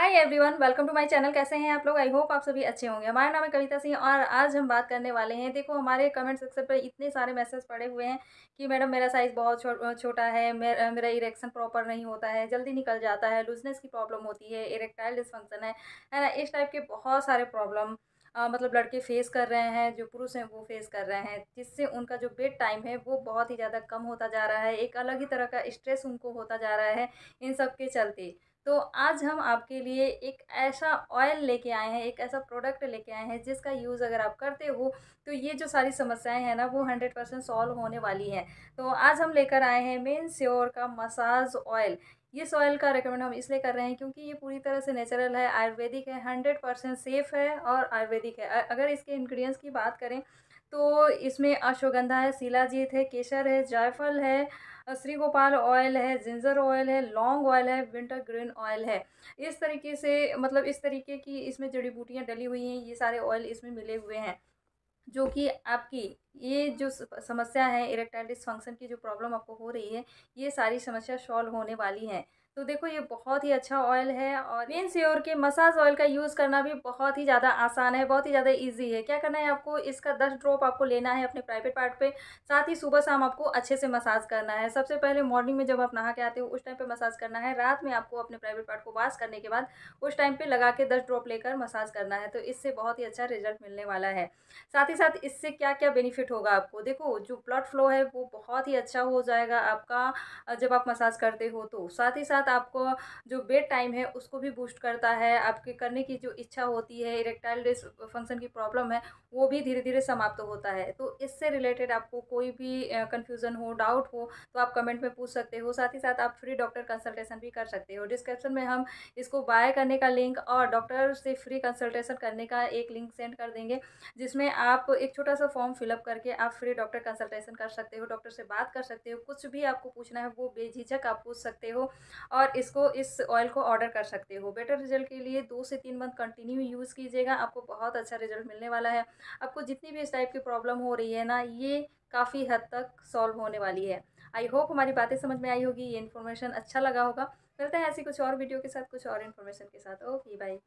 hi everyone welcome to my channel कैसे हैं आप लोग आई होप आप सभी अच्छे होंगे हमारा नाम है कविता सिंह और आज हम बात करने वाले हैं देखो हमारे कमेंट सेक्शन पर इतने सारे मैसेज पड़े हुए हैं कि मैडम मेरा साइज़ बहुत छो, छोटा है मेर, मेरा इरेक्शन प्रॉपर नहीं होता है जल्दी निकल जाता है लूजनेस की प्रॉब्लम होती है इरेक्टाइल डिसफंक्शन है है ना इस टाइप के बहुत सारे प्रॉब्लम आ, मतलब लड़के फेस कर रहे हैं जो पुरुष हैं वो फेस कर रहे हैं जिससे उनका जो बेड टाइम है वो बहुत ही ज़्यादा कम होता जा रहा है एक अलग ही तरह का स्ट्रेस उनको होता जा रहा है इन सब के चलते तो आज हम आपके लिए एक ऐसा ऑयल लेके आए हैं एक ऐसा प्रोडक्ट लेके आए हैं जिसका यूज़ अगर आप करते हो तो ये जो सारी समस्याएं हैं ना वो हंड्रेड परसेंट सॉल्व होने वाली हैं तो आज हम लेकर आए हैं मेन स्योर का मसाज ऑयल ये सॉयल का रिकमेंड हम इसलिए कर रहे हैं क्योंकि ये पूरी तरह से नेचुरल है आयुर्वेदिक है हंड्रेड परसेंट सेफ़ है और आयुर्वेदिक है अगर इसके इंग्रेडिएंट्स की बात करें तो इसमें अश्वगंधा है शिलाजीत है केसर है जायफल है श्री गोपाल ऑयल है जिंजर ऑयल है लॉन्ग ऑयल है विंटर ग्रीन ऑयल है इस तरीके से मतलब इस तरीके की इसमें जड़ी बूटियाँ डली हुई हैं ये सारे ऑयल इसमें मिले हुए हैं जो कि आपकी ये जो समस्या है इरेक्टाइल डिसफंक्शन की जो प्रॉब्लम आपको हो रही है ये सारी समस्या सॉल्व होने वाली है तो देखो ये बहुत ही अच्छा ऑयल है और मेन सियोर के मसाज ऑयल का यूज़ करना भी बहुत ही ज़्यादा आसान है बहुत ही ज़्यादा इजी है क्या करना है आपको इसका दस ड्रॉप आपको लेना है अपने प्राइवेट पार्ट पे साथ ही सुबह शाम आपको अच्छे से मसाज करना है सबसे पहले मॉर्निंग में जब आप नहा के आते हो उस टाइम पर मसाज करना है रात में आपको अपने प्राइवेट पार्ट को वाश करने के बाद उस टाइम पर लगा के दस ड्रॉप लेकर मसाज करना है तो इससे बहुत ही अच्छा रिजल्ट मिलने वाला है साथ ही साथ इससे क्या क्या बेनिफिट होगा आपको देखो जो ब्लड फ्लो है वो बहुत ही अच्छा हो जाएगा आपका जब आप मसाज करते हो तो साथ ही साथ साथ आपको जो बेड टाइम है उसको भी बूस्ट करता है आपके करने की जो इच्छा होती है इरेक्टाइल फंक्शन की प्रॉब्लम है वो भी धीरे धीरे समाप्त होता है तो इससे रिलेटेड आपको कोई भी कन्फ्यूज़न हो डाउट हो तो आप कमेंट में पूछ सकते हो साथ ही साथ आप फ्री डॉक्टर कंसल्टेशन भी कर सकते हो डिस्क्रिप्शन में हम इसको बाय करने का लिंक और डॉक्टर से फ्री कंसल्टेशन करने का एक लिंक सेंड कर देंगे जिसमें आप एक छोटा सा फॉर्म फिलअप करके आप फ्री डॉक्टर कंसल्टेशन कर सकते हो डॉक्टर से बात कर सकते हो कुछ भी आपको पूछना है वो बेझिझक आप पूछ सकते हो और इसको इस ऑयल को ऑर्डर कर सकते हो बेटर रिजल्ट के लिए दो से तीन मंथ कंटिन्यू यूज़ कीजिएगा आपको बहुत अच्छा रिजल्ट मिलने वाला है आपको जितनी भी इस टाइप की प्रॉब्लम हो रही है ना ये काफ़ी हद तक सॉल्व होने वाली है आई होप हमारी बातें समझ में आई होगी ये इन्फॉर्मेशन अच्छा लगा होगा मिलता है ऐसी कुछ और वीडियो के साथ कुछ और इन्फॉर्मेशन के साथ ओके बाय